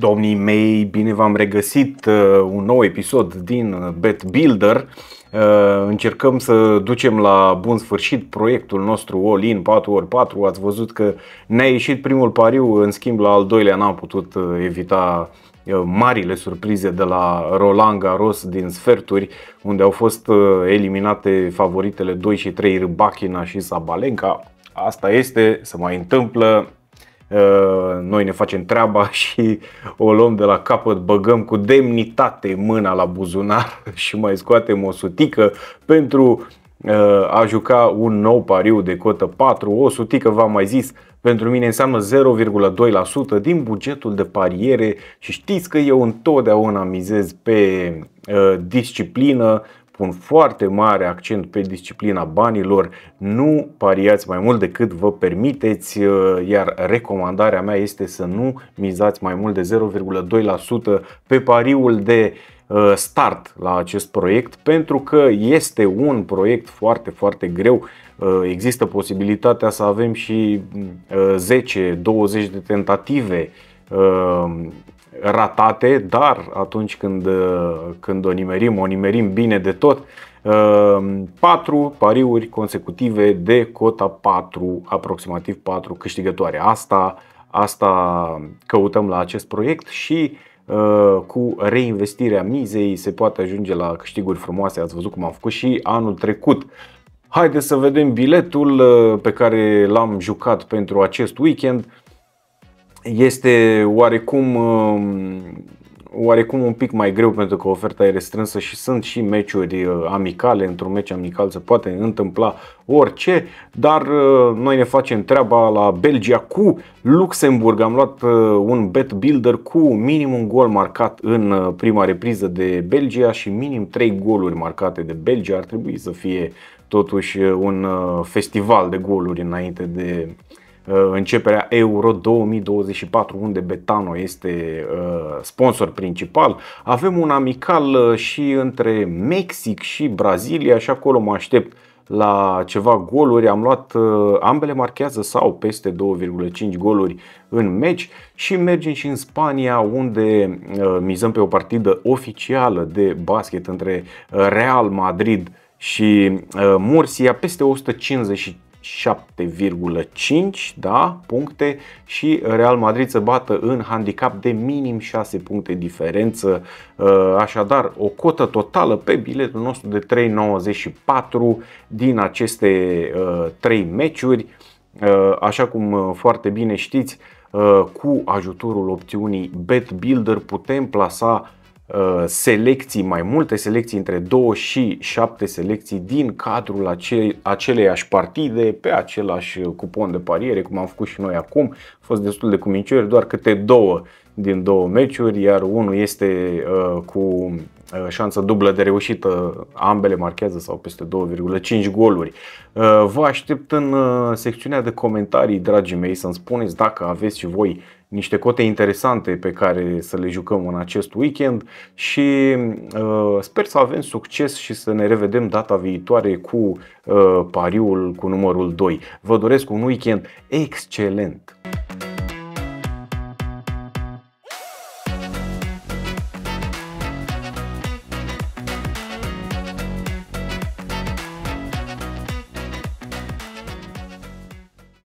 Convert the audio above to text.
Domnii mei, bine v-am regăsit uh, un nou episod din uh, Bet Builder. Uh, încercăm să ducem la bun sfârșit proiectul nostru All In 4x4. Ați văzut că ne-a ieșit primul pariu, în schimb la al doilea n-am putut evita marile surprize de la Roland Garros din sferturi, unde au fost eliminate favoritele 2 și 3 Râbachina și Sabalenka. Asta este, se mai întâmplă, Eh, noi ne facem treaba și o luăm de la capăt, băgăm cu demnitate mâna la buzunar și mai scoatem o sutică pentru eh, a juca un nou pariu de cotă 4, o sutică v-am mai zis, pentru mine înseamnă 0,2% din bugetul de pariere și știți că eu întotdeauna mizez pe eh, disciplină pun foarte mare accent pe disciplina banilor, nu pariați mai mult decât vă permiteți, uh, iar recomandarea mea este să nu mizați mai mult de 0,2% pe pariul de uh, start la acest proiect pentru că este un proiect foarte, foarte greu. Uh, există posibilitatea să avem și 10-20 mm, de tentative ratate, dar atunci când, uh, când o nimerim, o nimerim bine de tot. 4 uh, pariuri consecutive de cota 4, aproximativ 4 câștigătoare. Asta, asta căutăm la acest proiect și uh, cu reinvestirea mizei se poate ajunge la câștiguri frumoase. Ați văzut cum am făcut și anul trecut. Haideți să vedem biletul pe care l-am jucat pentru acest weekend este oarecum, um, oarecum un pic mai greu pentru că oferta e restrânsă și sunt și meciuri uh, amicale. Într-un meci amical se poate întâmpla orice, dar uh, noi ne facem treaba la Belgia cu Luxemburg. Am luat uh, un bet builder cu minim un gol marcat în prima repriză de Belgia și minim 3 goluri marcate de Belgia. Ar trebui să fie totuși un festival de goluri înainte de Uh, începerea Euro 2024 unde Betano este uh, sponsor principal. Avem un amical uh, și între Mexic și Brazilia și acolo mă aștept la ceva goluri, am luat ambele marchează sau peste 2,5 goluri în meci și mergem și în Spania unde mizăm pe o partidă oficială de basket între Real Madrid și Murcia, peste 150 7,5 da, puncte și Real Madrid să bată în handicap de minim 6 puncte diferență. Uh, așadar, o cotă totală pe biletul nostru de 3,94 din aceste 3 uh, meciuri. Uh, așa cum foarte bine știți, cu ajutorul opțiunii Bet Builder putem plasa Uh, selecții, mai multe selecții, între 2 și 7 selecții din cadrul aceleiași partide, pe același cupon de pariere, cum am făcut și noi acum. A fost destul de cuminciori, doar câte două din două meciuri, iar unul este uh, cu uh, șansă dublă de reușită, ambele marchează sau peste 2,5 goluri. Uh, vă aștept în uh, secțiunea de comentarii, dragii mei, să-mi spuneți dacă aveți și voi niște cote interesante pe care să le jucăm în acest weekend și sper să avem succes și să ne revedem data viitoare cu pariul cu numărul 2. Vă doresc un weekend excelent!